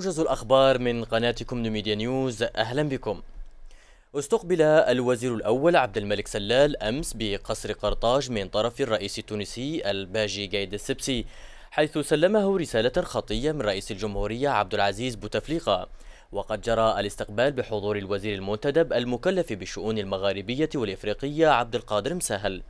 موجز الأخبار من قناتكم نوميديا نيوز أهلا بكم استقبل الوزير الأول عبد الملك سلال أمس بقصر قرطاج من طرف الرئيس التونسي الباجي قايد السبسي حيث سلمه رسالة خطية من رئيس الجمهورية عبد العزيز بوتفليقة وقد جرى الاستقبال بحضور الوزير المنتدب المكلف بالشؤون المغاربية والإفريقية عبد القادر مسهل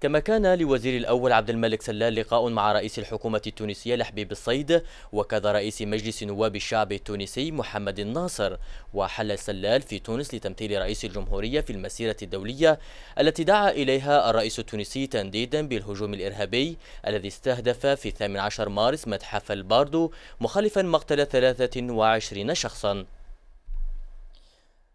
كما كان لوزير الأول عبد الملك سلال لقاء مع رئيس الحكومة التونسية لحبيب الصيد وكذا رئيس مجلس نواب الشعب التونسي محمد الناصر وحل سلال في تونس لتمثيل رئيس الجمهورية في المسيرة الدولية التي دعا إليها الرئيس التونسي تنديدا بالهجوم الإرهابي الذي استهدف في 18 مارس متحف الباردو مخالفا مقتل 23 شخصا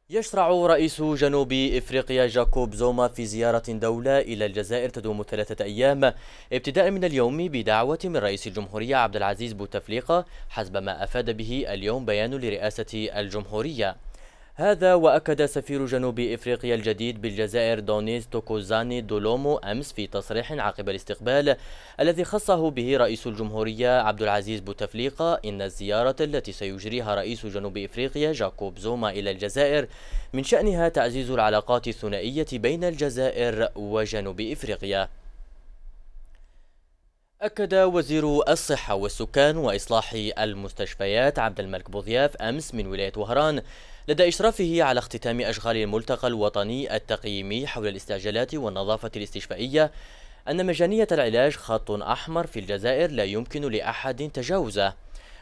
يشرع رئيس جنوب إفريقيا جاكوب زوما في زيارة دولة إلى الجزائر تدوم ثلاثة أيام ابتداء من اليوم بدعوة من رئيس الجمهورية عبد العزيز بوتفليقة حسب ما أفاد به اليوم بيان لرئاسة الجمهورية هذا وأكد سفير جنوب إفريقيا الجديد بالجزائر دونيز توكوزاني دولومو أمس في تصريح عقب الاستقبال الذي خصه به رئيس الجمهورية عبد العزيز بوتفليقة إن الزيارة التي سيجريها رئيس جنوب إفريقيا جاكوب زوما إلى الجزائر من شأنها تعزيز العلاقات الثنائية بين الجزائر وجنوب إفريقيا أكد وزير الصحة والسكان وإصلاح المستشفيات عبد الملك بوضياف أمس من ولاية وهران لدى إشرافه على اختتام أشغال الملتقى الوطني التقييمي حول الاستعجالات والنظافة الاستشفائية أن مجانية العلاج خط أحمر في الجزائر لا يمكن لأحد تجاوزه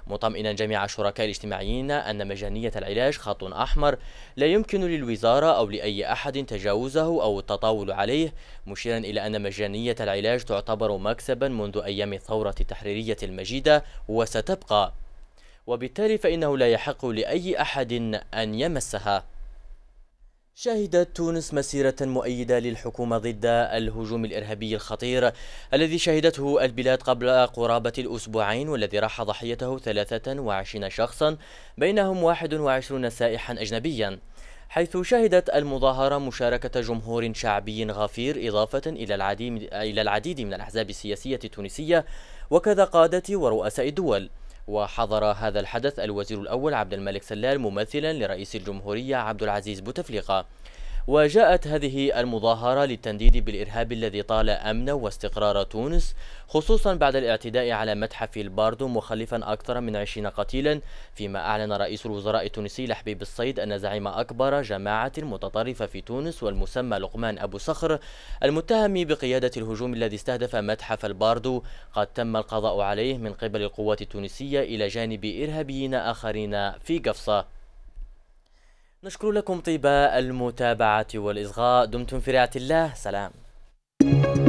مطمئنا جميع الشركاء الاجتماعيين أن مجانية العلاج خط أحمر لا يمكن للوزارة أو لأي أحد تجاوزه أو التطاول عليه مشيرا إلى أن مجانية العلاج تعتبر مكسبا منذ أيام الثورة التحريرية المجيدة وستبقى وبالتالي فإنه لا يحق لأي أحد أن يمسها شهدت تونس مسيرة مؤيدة للحكومة ضد الهجوم الإرهابي الخطير الذي شهدته البلاد قبل قرابة الأسبوعين والذي راح ضحيته 23 شخصا بينهم 21 سائحا أجنبيا حيث شهدت المظاهرة مشاركة جمهور شعبي غفير إضافة إلى العديد إلى العديد من الأحزاب السياسية التونسية وكذا قادة ورؤساء الدول وحضر هذا الحدث الوزير الأول عبد الملك سلال ممثلا لرئيس الجمهورية عبد العزيز بوتفليقة وجاءت هذه المظاهرة للتنديد بالإرهاب الذي طال أمن واستقرار تونس خصوصا بعد الاعتداء على متحف الباردو مخلفا أكثر من 20 قتيلا فيما أعلن رئيس الوزراء التونسي لحبيب الصيد أن زعيم أكبر جماعة متطرفة في تونس والمسمى لقمان أبو صخر المتهم بقيادة الهجوم الذي استهدف متحف الباردو قد تم القضاء عليه من قبل القوات التونسية إلى جانب إرهابيين آخرين في قفصة نشكر لكم طيب المتابعة والإصغاء دمتم في رعاية الله سلام